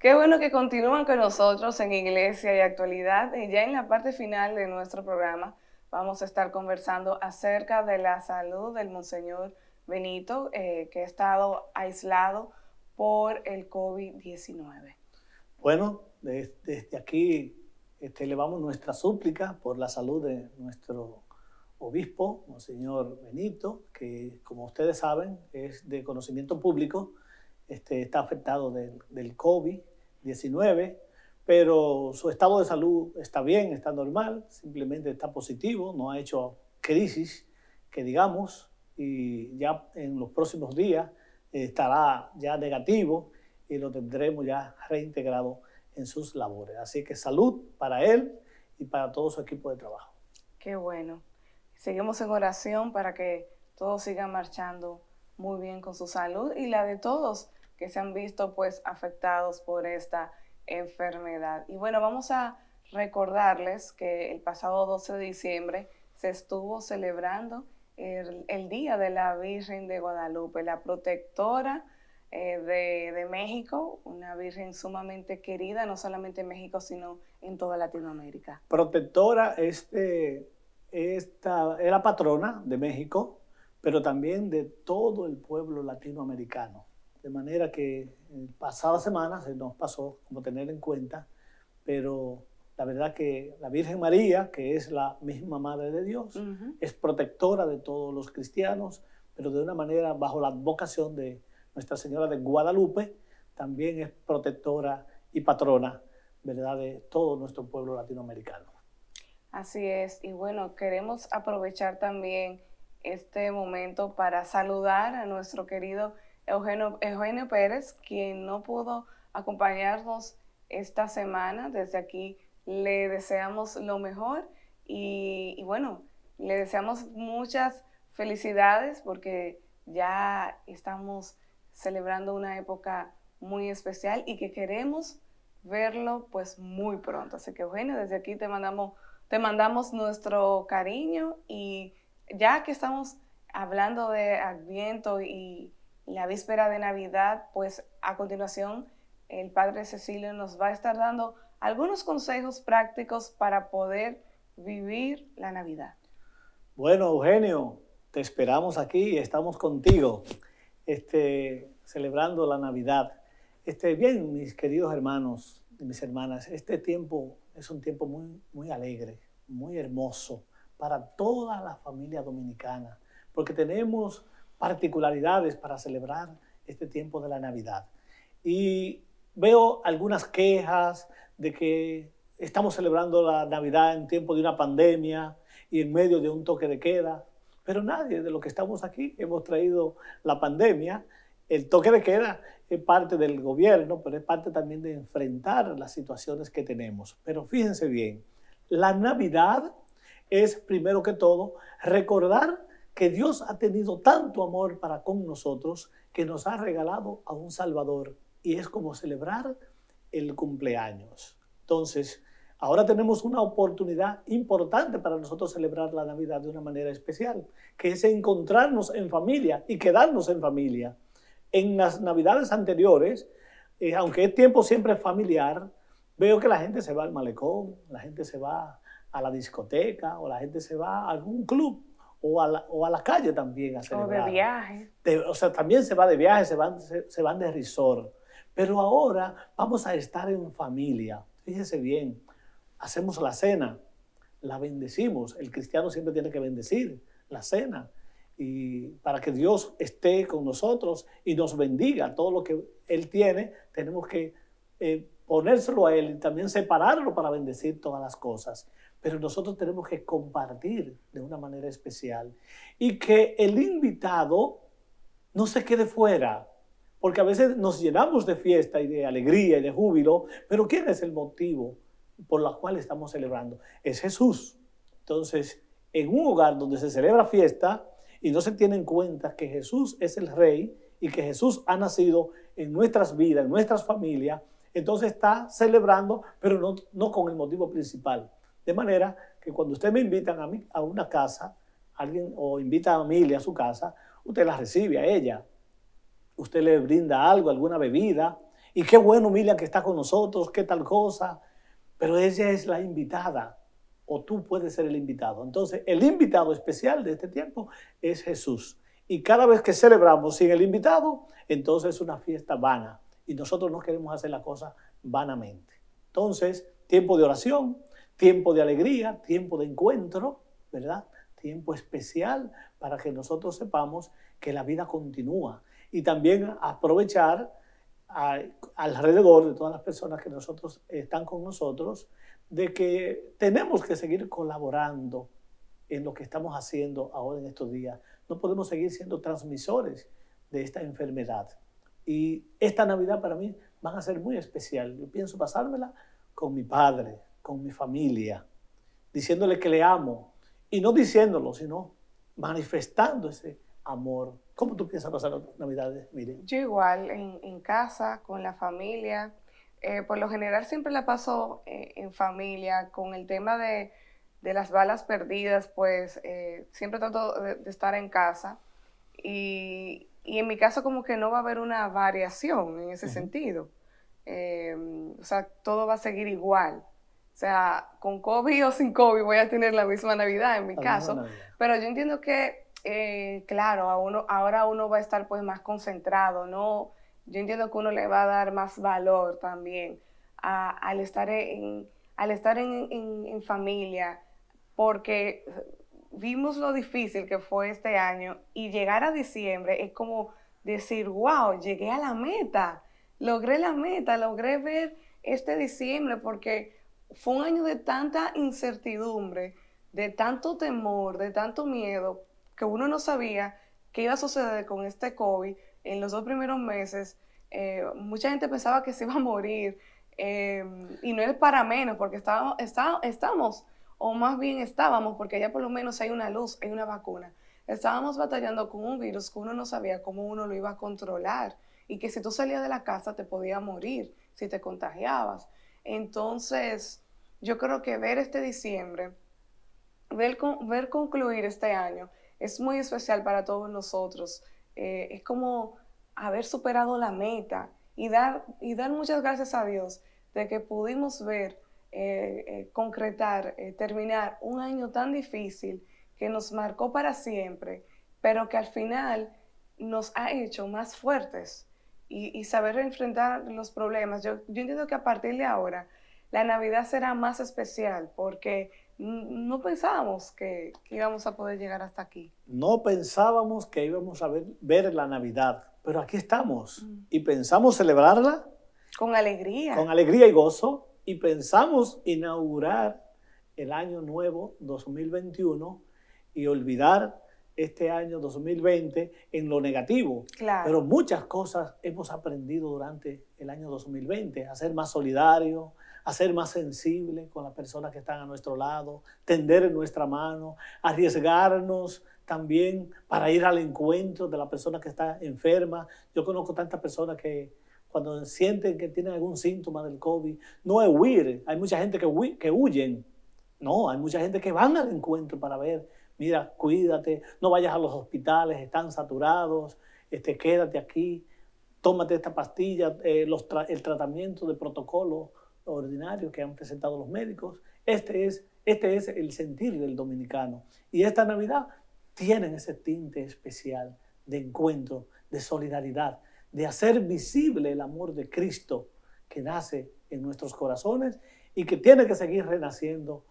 Qué bueno que continúan con nosotros en Iglesia y Actualidad. Y ya en la parte final de nuestro programa vamos a estar conversando acerca de la salud del Monseñor Benito, eh, que ha estado aislado por el COVID-19. Bueno, desde aquí este, elevamos nuestra súplica por la salud de nuestro obispo, Monseñor Benito, que como ustedes saben es de conocimiento público, este, está afectado del, del COVID 19, pero su estado de salud está bien, está normal, simplemente está positivo, no ha hecho crisis, que digamos, y ya en los próximos días estará ya negativo y lo tendremos ya reintegrado en sus labores. Así que salud para él y para todo su equipo de trabajo. Qué bueno. Seguimos en oración para que todo siga marchando muy bien con su salud y la de todos que se han visto pues afectados por esta enfermedad. Y bueno, vamos a recordarles que el pasado 12 de diciembre se estuvo celebrando el, Día de la Virgen de Guadalupe, la protectora eh, de, México, una Virgen sumamente querida, no solamente en México, sino en toda Latinoamérica. Protectora, este, esta, era patrona de México, pero también de todo el pueblo latinoamericano. De manera que eh, pasada semana se eh, nos pasó como tener en cuenta, pero la verdad que la Virgen María, que es la misma Madre de Dios, es protectora de todos los cristianos, pero de una manera bajo la advocación de Nuestra Señora de Guadalupe, también es protectora y patrona, ¿verdad?, de todo nuestro pueblo latinoamericano. Así es, y bueno, queremos aprovechar también este momento para saludar a nuestro querido Eugenio, Pérez, quien no pudo acompañarnos esta semana. Desde aquí le deseamos lo mejor y, bueno, le deseamos muchas felicidades porque ya estamos celebrando una época muy especial y que queremos verlo pues muy pronto. Así que Eugenio, desde aquí te mandamos, te mandamos nuestro cariño y ya que estamos hablando de Adviento y, la víspera de Navidad, pues a continuación el Padre Cecilio nos va a estar dando algunos consejos prácticos para poder vivir la Navidad. Bueno, Eugenio, te esperamos aquí y estamos contigo, este, celebrando la Navidad. Este, bien, mis queridos hermanos y mis hermanas, este tiempo es un tiempo muy, muy alegre, muy hermoso para toda la familia dominicana, porque tenemos particularidades para celebrar este tiempo de la Navidad. Y veo algunas quejas de que estamos celebrando la Navidad en tiempo de una pandemia y en medio de un toque de queda, pero nadie de los que estamos aquí hemos traído la pandemia. El toque de queda es parte del gobierno, pero es parte también de enfrentar las situaciones que tenemos. Pero fíjense bien, la Navidad es primero que todo recordar que Dios ha tenido tanto amor para con nosotros que nos ha regalado a un Salvador y es como celebrar el cumpleaños. Entonces, ahora tenemos una oportunidad importante para nosotros celebrar la Navidad de una manera especial, que es encontrarnos en familia y quedarnos en familia. En las Navidades anteriores, eh, aunque es tiempo siempre familiar, veo que la gente se va al malecón, la gente se va a la discoteca o la gente se va a algún club o a la, o a la calle también a celebrar. O de viaje. o sea, también se va de viaje, se van, se, van de risor. Pero ahora vamos a estar en familia. Fíjese bien, hacemos la cena, la bendecimos. El cristiano siempre tiene que bendecir la cena y para que Dios esté con nosotros y nos bendiga todo lo que Él tiene, tenemos que eh, ponérselo a Él y también separarlo para bendecir todas las cosas pero nosotros tenemos que compartir de una manera especial y que el invitado no se quede fuera, porque a veces nos llenamos de fiesta y de alegría y de júbilo, pero ¿quién es el motivo por la cual estamos celebrando? Es Jesús. Entonces, en un hogar donde se celebra fiesta y no se tiene en cuenta que Jesús es el rey y que Jesús ha nacido en nuestras vidas, en nuestras familias, entonces está celebrando, pero no, no con el motivo principal, de manera que cuando usted me invita a, mí, a una casa, alguien o invita a Emilia a su casa, usted la recibe a ella. Usted le brinda algo, alguna bebida. Y qué bueno, Emilia, que está con nosotros, qué tal cosa. Pero ella es la invitada, o tú puedes ser el invitado. Entonces, el invitado especial de este tiempo es Jesús. Y cada vez que celebramos sin el invitado, entonces es una fiesta vana. Y nosotros no queremos hacer la cosa vanamente. Entonces, tiempo de oración, Tiempo de alegría, tiempo de encuentro, ¿verdad? Tiempo especial para que nosotros sepamos que la vida continúa y también aprovechar alrededor de todas las personas que nosotros están con nosotros de que tenemos que seguir colaborando en lo que estamos haciendo ahora en estos días. No podemos seguir siendo transmisores de esta enfermedad. Y esta Navidad para mí va a ser muy especial. Yo pienso pasármela con mi padre, con mi familia, diciéndole que le amo. Y no diciéndolo, sino manifestando ese amor. ¿Cómo tú piensas pasar las Navidades, Miriam? Yo igual, en, casa, con la familia. Eh, por lo general siempre la paso eh, en familia. Con el tema de, las balas perdidas, pues eh, siempre trato de, estar en casa. Y, en mi caso como que no va a haber una variación en ese sentido. o sea, todo va a seguir igual. O sea, con COVID o sin COVID voy a tener la misma Navidad en mi caso. Pero yo entiendo que, eh, claro, ahora uno va a estar pues más concentrado, ¿no? Yo entiendo que uno le va a dar más valor también al estar, en, al estar en, en familia, porque vimos lo difícil que fue este año y llegar a diciembre es como decir, wow, llegué a la meta, logré la meta, logré ver este diciembre, porque fue un año de tanta incertidumbre, de tanto temor, de tanto miedo, que uno no sabía qué iba a suceder con este COVID en los dos primeros meses. Eh, mucha gente pensaba que se iba a morir em, y no es para menos, porque estábamos, estamos, o más bien estábamos, porque allá por lo menos hay una luz, hay una vacuna. Estábamos batallando con un virus que uno no sabía cómo uno lo iba a controlar y que si tú salías de la casa te podía morir si te contagiabas. Entonces, yo creo que ver este diciembre, ver, ver concluir este año, es muy especial para todos nosotros. Eh, es como haber superado la meta y dar, y dar muchas gracias a Dios de que pudimos ver, eh, eh, concretar, terminar un año tan difícil que nos marcó para siempre, pero que al final nos ha hecho más fuertes y, saber enfrentar los problemas. Yo, yo entiendo que a partir de ahora la Navidad será más especial porque no pensábamos que, íbamos a poder llegar hasta aquí. No pensábamos que íbamos a ver, la Navidad, pero aquí estamos mm. y pensamos celebrarla. Con alegría. Con alegría y gozo y pensamos inaugurar el año nuevo 2021 y olvidar este año 2020 en lo negativo. Claro. Pero muchas cosas hemos aprendido durante el año 2020, a ser más solidario, a ser más sensible con las personas que están a nuestro lado, tender nuestra mano, arriesgarnos también para ir al encuentro de la persona que está enferma. Yo conozco tantas personas que cuando sienten que tienen algún síntoma del COVID, no es huir, hay mucha gente que, que huyen, no, hay mucha gente que van al encuentro para ver mira, cuídate, no vayas a los hospitales, están saturados, este, quédate aquí, tómate esta pastilla, eh, el tratamiento de protocolo ordinario que han presentado los médicos. Este es, este es el sentir del dominicano. Y esta Navidad tienen ese tinte especial de encuentro, de solidaridad, de hacer visible el amor de Cristo que nace en nuestros corazones y que tiene que seguir renaciendo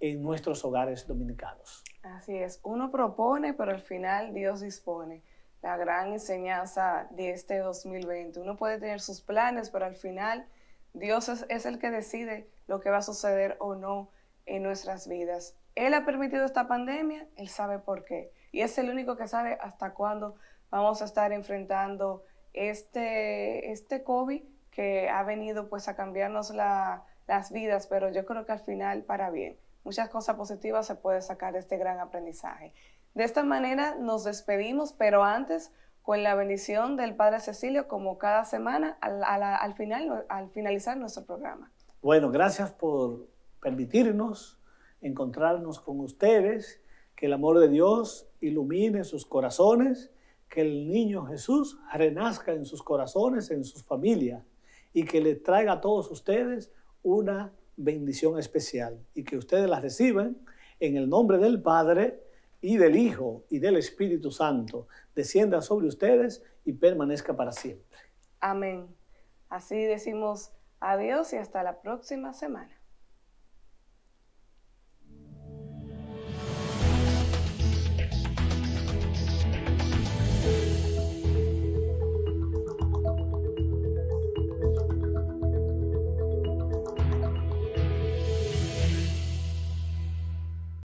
en nuestros hogares dominicanos. Así es, uno propone, pero al final Dios dispone. La gran enseñanza de este 2020. Uno puede tener sus planes, pero al final Dios es, el que decide lo que va a suceder o no en nuestras vidas. Él ha permitido esta pandemia, Él sabe por qué. Y es el único que sabe hasta cuándo vamos a estar enfrentando este, este COVID que ha venido pues a cambiarnos las vidas, pero yo creo que al final para bien muchas cosas positivas se puede sacar de este gran aprendizaje. De esta manera nos despedimos, pero antes con la bendición del Padre Cecilio, como cada semana, al, final, al finalizar nuestro programa. Bueno, gracias por permitirnos encontrarnos con ustedes, que el amor de Dios ilumine sus corazones, que el niño Jesús renazca en sus corazones, en sus familias, y que le traiga a todos ustedes una bendición especial y que ustedes la reciban en el nombre del Padre y del Hijo y del Espíritu Santo. Descienda sobre ustedes y permanezca para siempre. Amén. Así decimos adiós y hasta la próxima semana.